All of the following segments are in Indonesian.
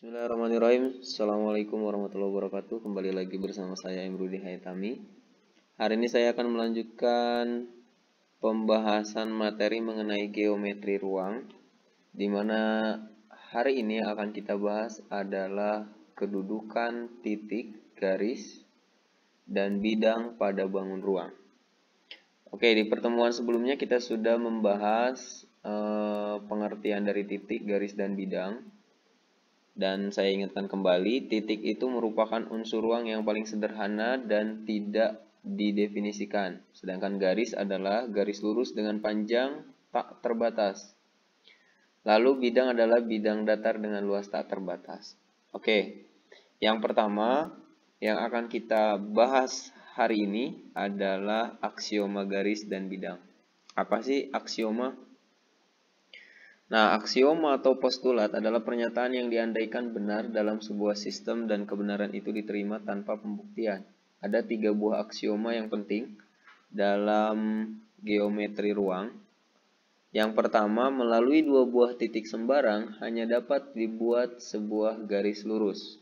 Bismillahirrahmanirrahim. Assalamualaikum warahmatullahi wabarakatuh. Kembali lagi bersama saya Imrudi Haytami. Hari ini saya akan melanjutkan pembahasan materi mengenai geometri ruang, dimana hari ini akan kita bahas adalah kedudukan titik, garis, dan bidang pada bangun ruang. Oke, di pertemuan sebelumnya kita sudah membahas eh, pengertian dari titik, garis, dan bidang dan saya ingatkan kembali, titik itu merupakan unsur ruang yang paling sederhana dan tidak didefinisikan. Sedangkan garis adalah garis lurus dengan panjang tak terbatas. Lalu bidang adalah bidang datar dengan luas tak terbatas. Oke, yang pertama yang akan kita bahas hari ini adalah aksioma garis dan bidang. Apa sih aksioma? Nah, aksioma atau postulat adalah pernyataan yang diandaikan benar dalam sebuah sistem dan kebenaran itu diterima tanpa pembuktian. Ada tiga buah aksioma yang penting dalam geometri ruang. Yang pertama, melalui dua buah titik sembarang hanya dapat dibuat sebuah garis lurus.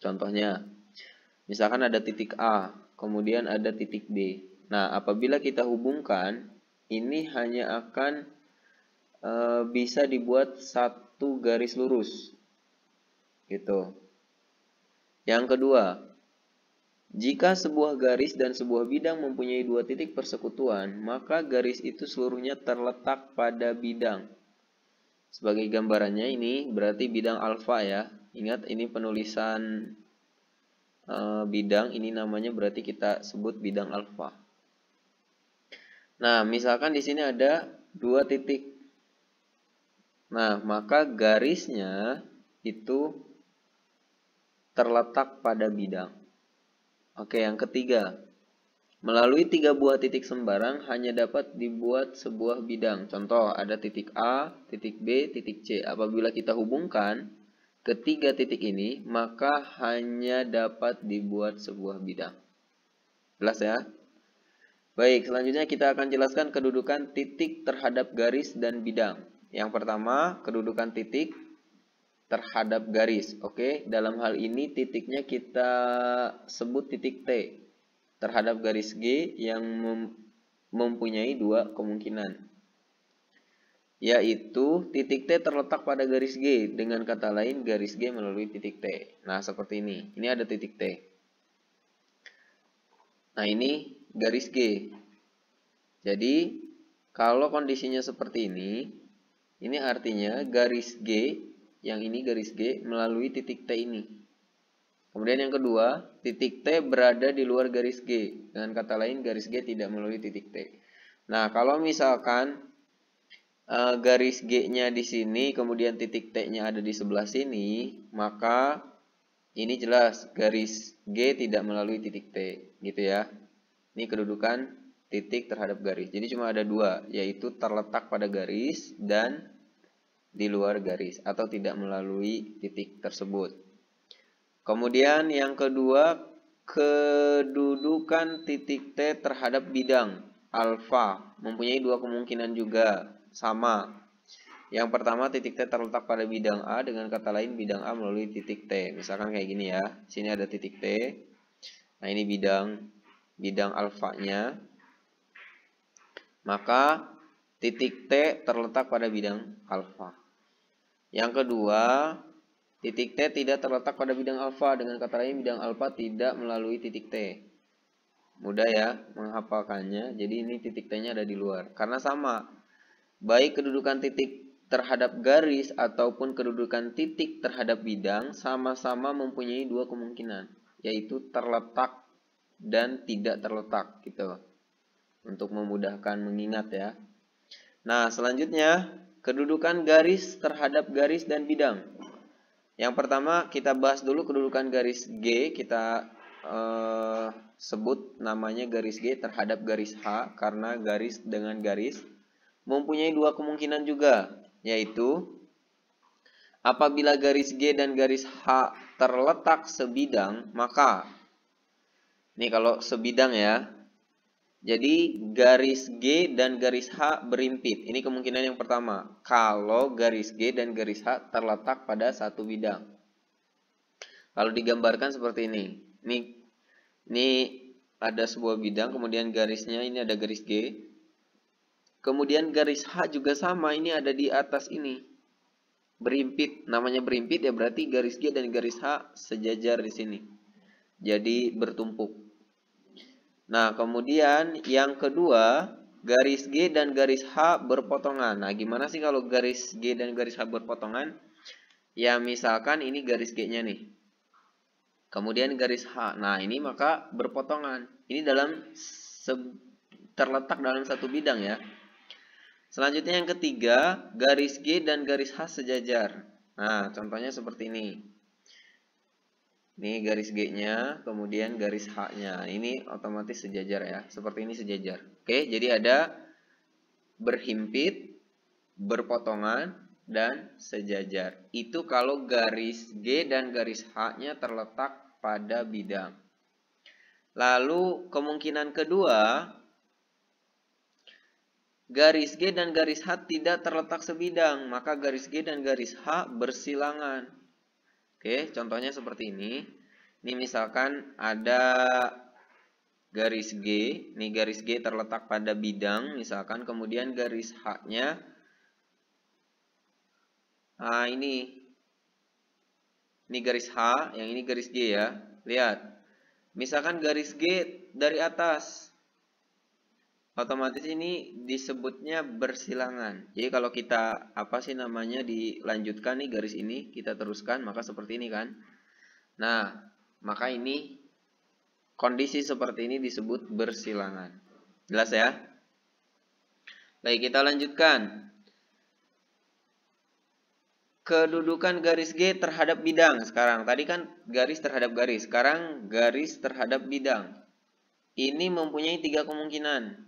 Contohnya, misalkan ada titik A, kemudian ada titik B. Nah, apabila kita hubungkan, ini hanya akan e, bisa dibuat satu garis lurus gitu yang kedua jika sebuah garis dan sebuah bidang mempunyai dua titik persekutuan, maka garis itu seluruhnya terletak pada bidang. Sebagai gambarannya ini berarti bidang alfa ya. Ingat ini penulisan e, bidang, ini namanya berarti kita sebut bidang alfa. Nah, misalkan di sini ada dua titik Nah, maka garisnya itu terletak pada bidang. Oke, yang ketiga. Melalui tiga buah titik sembarang hanya dapat dibuat sebuah bidang. Contoh, ada titik A, titik B, titik C. Apabila kita hubungkan ketiga titik ini, maka hanya dapat dibuat sebuah bidang. Jelas ya? Baik, selanjutnya kita akan jelaskan kedudukan titik terhadap garis dan bidang. Yang pertama, kedudukan titik terhadap garis. Oke, dalam hal ini titiknya kita sebut titik T terhadap garis G yang mempunyai dua kemungkinan. Yaitu titik T terletak pada garis G, dengan kata lain garis G melalui titik T. Nah, seperti ini. Ini ada titik T. Nah, ini garis G. Jadi, kalau kondisinya seperti ini, ini artinya garis G, yang ini garis G, melalui titik T ini. Kemudian yang kedua, titik T berada di luar garis G. Dengan kata lain, garis G tidak melalui titik T. Nah, kalau misalkan uh, garis G-nya di sini, kemudian titik T-nya ada di sebelah sini, maka ini jelas garis G tidak melalui titik T. Gitu ya. Ini kedudukan titik terhadap garis. Jadi cuma ada dua, yaitu terletak pada garis dan di luar garis atau tidak melalui titik tersebut. Kemudian yang kedua, kedudukan titik T terhadap bidang alfa mempunyai dua kemungkinan juga sama. Yang pertama titik T terletak pada bidang A dengan kata lain bidang A melalui titik T. Misalkan kayak gini ya. Sini ada titik T. Nah, ini bidang bidang alfanya maka titik T terletak pada bidang alfa. Yang kedua, titik T tidak terletak pada bidang alfa dengan kata lain bidang alfa tidak melalui titik T. Mudah ya menghafalkannya. Jadi ini titik T-nya ada di luar. Karena sama, baik kedudukan titik terhadap garis ataupun kedudukan titik terhadap bidang sama-sama mempunyai dua kemungkinan, yaitu terletak dan tidak terletak gitu untuk memudahkan mengingat ya. Nah, selanjutnya kedudukan garis terhadap garis dan bidang. Yang pertama kita bahas dulu kedudukan garis G, kita eh, sebut namanya garis G terhadap garis H karena garis dengan garis mempunyai dua kemungkinan juga, yaitu apabila garis G dan garis H terletak sebidang, maka ini kalau sebidang ya, jadi garis G dan garis H berimpit. Ini kemungkinan yang pertama. Kalau garis G dan garis H terletak pada satu bidang. Kalau digambarkan seperti ini. Ini, ini ada sebuah bidang, kemudian garisnya ini ada garis G. Kemudian garis H juga sama, ini ada di atas ini. Berimpit, namanya berimpit ya berarti garis G dan garis H sejajar di sini. Jadi bertumpuk. Nah, kemudian yang kedua, garis G dan garis H berpotongan. Nah, gimana sih kalau garis G dan garis H berpotongan? Ya, misalkan ini garis G-nya nih. Kemudian garis H. Nah, ini maka berpotongan. Ini dalam terletak dalam satu bidang ya. Selanjutnya yang ketiga, garis G dan garis H sejajar. Nah, contohnya seperti ini. Ini garis G-nya, kemudian garis H-nya. Ini otomatis sejajar ya. Seperti ini sejajar. Oke, jadi ada berhimpit, berpotongan, dan sejajar. Itu kalau garis G dan garis H-nya terletak pada bidang. Lalu kemungkinan kedua, garis G dan garis H tidak terletak sebidang, maka garis G dan garis H bersilangan. Oke, contohnya seperti ini. Ini misalkan ada garis G, ini garis G terletak pada bidang misalkan, kemudian garis H-nya nah ini. Ini garis H, yang ini garis G ya. Lihat. Misalkan garis G dari atas, otomatis ini disebutnya bersilangan. Jadi kalau kita apa sih namanya dilanjutkan nih garis ini, kita teruskan maka seperti ini kan. Nah, maka ini kondisi seperti ini disebut bersilangan. Jelas ya? Baik, kita lanjutkan. Kedudukan garis G terhadap bidang sekarang. Tadi kan garis terhadap garis. Sekarang garis terhadap bidang. Ini mempunyai tiga kemungkinan.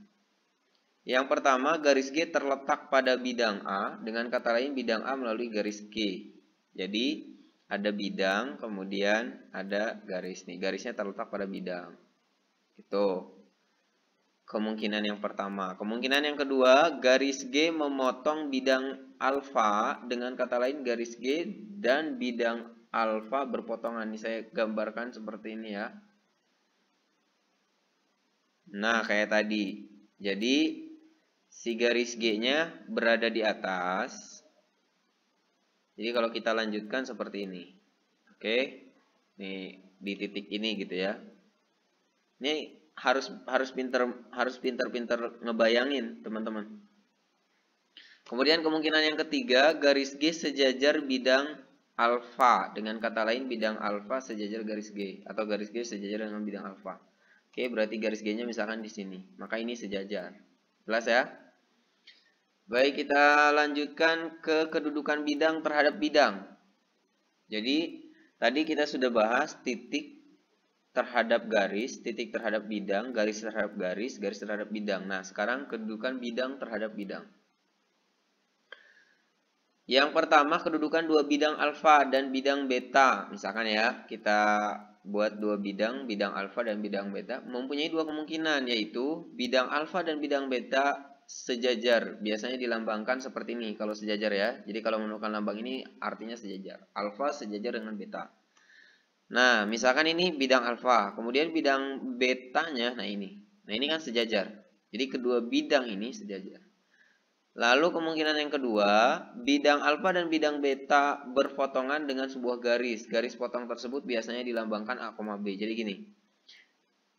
Yang pertama, garis G terletak pada bidang A, dengan kata lain bidang A melalui garis G. Jadi, ada bidang, kemudian ada garis nih. Garisnya terletak pada bidang. Itu kemungkinan yang pertama. Kemungkinan yang kedua, garis G memotong bidang alfa dengan kata lain garis G dan bidang alfa berpotongan. Ini saya gambarkan seperti ini ya. Nah, kayak tadi. Jadi, si garis G-nya berada di atas. Jadi kalau kita lanjutkan seperti ini. Oke. Okay. Nih, di titik ini gitu ya. Ini harus harus pinter harus pinter-pinter ngebayangin, teman-teman. Kemudian kemungkinan yang ketiga, garis G sejajar bidang alfa. Dengan kata lain bidang alfa sejajar garis G atau garis G sejajar dengan bidang alfa. Oke, berarti garis G-nya misalkan di sini. Maka ini sejajar. Jelas ya? Baik, kita lanjutkan ke kedudukan bidang terhadap bidang. Jadi, tadi kita sudah bahas titik terhadap garis, titik terhadap bidang, garis terhadap garis, garis terhadap bidang. Nah, sekarang kedudukan bidang terhadap bidang. Yang pertama, kedudukan dua bidang alfa dan bidang beta. Misalkan ya, kita buat dua bidang, bidang alfa dan bidang beta, mempunyai dua kemungkinan, yaitu bidang alfa dan bidang beta sejajar. Biasanya dilambangkan seperti ini, kalau sejajar ya. Jadi kalau menemukan lambang ini, artinya sejajar. Alfa sejajar dengan beta. Nah, misalkan ini bidang alfa, kemudian bidang betanya, nah ini. Nah, ini kan sejajar. Jadi kedua bidang ini sejajar. Lalu kemungkinan yang kedua, bidang alfa dan bidang beta berpotongan dengan sebuah garis. Garis potong tersebut biasanya dilambangkan A, B. Jadi gini.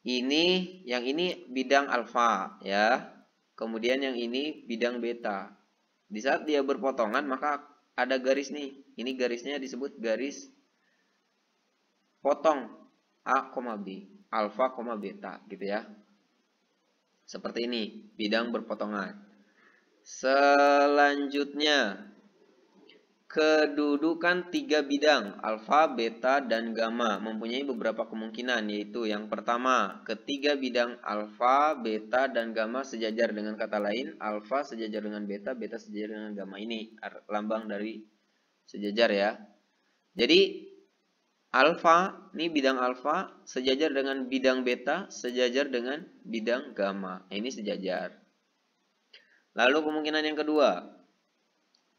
Ini, yang ini bidang alfa ya. Kemudian yang ini bidang beta. Di saat dia berpotongan maka ada garis nih. Ini garisnya disebut garis potong A, B. Alfa, beta gitu ya. Seperti ini, bidang berpotongan. Selanjutnya, kedudukan tiga bidang alfa, beta, dan gamma mempunyai beberapa kemungkinan yaitu yang pertama, ketiga bidang alfa, beta, dan gamma sejajar dengan kata lain alfa sejajar dengan beta, beta sejajar dengan gamma ini lambang dari sejajar ya. Jadi alfa ini bidang alfa sejajar dengan bidang beta sejajar dengan bidang gamma. Nah, ini sejajar. Lalu kemungkinan yang kedua,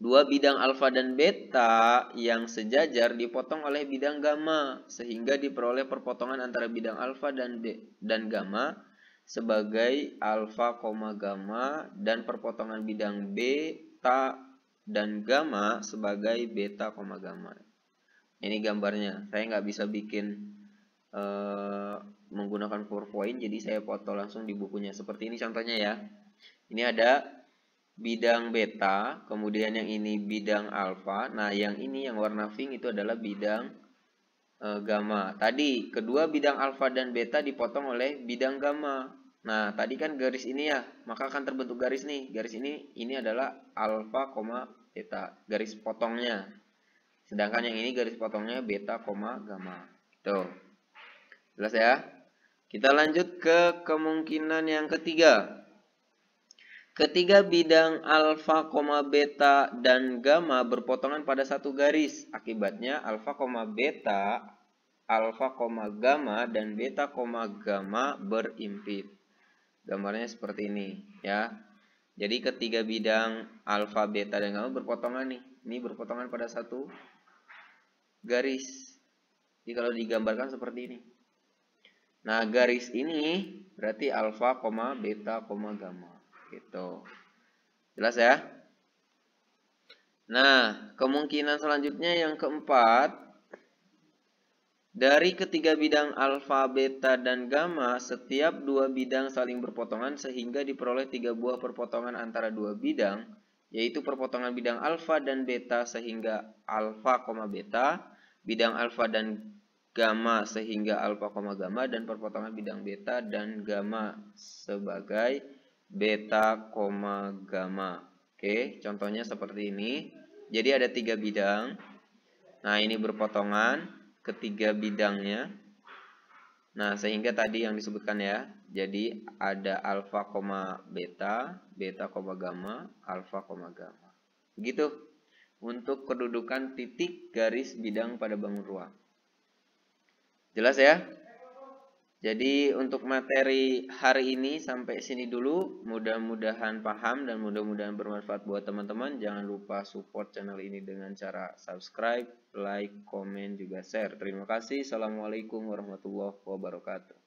dua bidang alfa dan beta yang sejajar dipotong oleh bidang gamma sehingga diperoleh perpotongan antara bidang alfa dan dan gamma sebagai alfa, gamma dan perpotongan bidang beta dan gamma sebagai beta, gamma. Ini gambarnya. Saya nggak bisa bikin uh, menggunakan PowerPoint jadi saya foto langsung di bukunya. Seperti ini contohnya ya. Ini ada bidang beta, kemudian yang ini bidang alfa. Nah, yang ini yang warna pink itu adalah bidang e, gamma. Tadi kedua bidang alfa dan beta dipotong oleh bidang gamma. Nah, tadi kan garis ini ya, maka akan terbentuk garis nih. Garis ini ini adalah alfa, beta, garis potongnya. Sedangkan yang ini garis potongnya beta, gamma. Tuh. Jelas ya? Kita lanjut ke kemungkinan yang ketiga. Ketiga bidang alfa, beta, dan gamma berpotongan pada satu garis. Akibatnya alfa, beta, alfa, gamma, dan beta, gamma berimpit. Gambarnya seperti ini ya. Jadi ketiga bidang alfa, beta, dan gamma berpotongan nih. Ini berpotongan pada satu garis. Jadi kalau digambarkan seperti ini. Nah garis ini berarti alfa, beta, gamma gitu jelas ya nah kemungkinan selanjutnya yang keempat dari ketiga bidang alfa, beta, dan gamma, setiap dua bidang saling berpotongan sehingga diperoleh tiga buah perpotongan antara dua bidang, yaitu perpotongan bidang alfa dan beta sehingga alfa, beta, bidang alfa dan gamma sehingga alfa, gamma, dan perpotongan bidang beta dan gamma sebagai beta, koma gamma. Oke, contohnya seperti ini. Jadi ada tiga bidang. Nah, ini berpotongan ketiga bidangnya. Nah, sehingga tadi yang disebutkan ya. Jadi ada alfa, koma, beta, beta, koma gamma, alfa, koma, gamma. Begitu untuk kedudukan titik garis bidang pada bangun ruang. Jelas ya? Jadi untuk materi hari ini sampai sini dulu. Mudah-mudahan paham dan mudah-mudahan bermanfaat buat teman-teman. Jangan lupa support channel ini dengan cara subscribe, like, komen, juga share. Terima kasih. Assalamualaikum warahmatullahi wabarakatuh.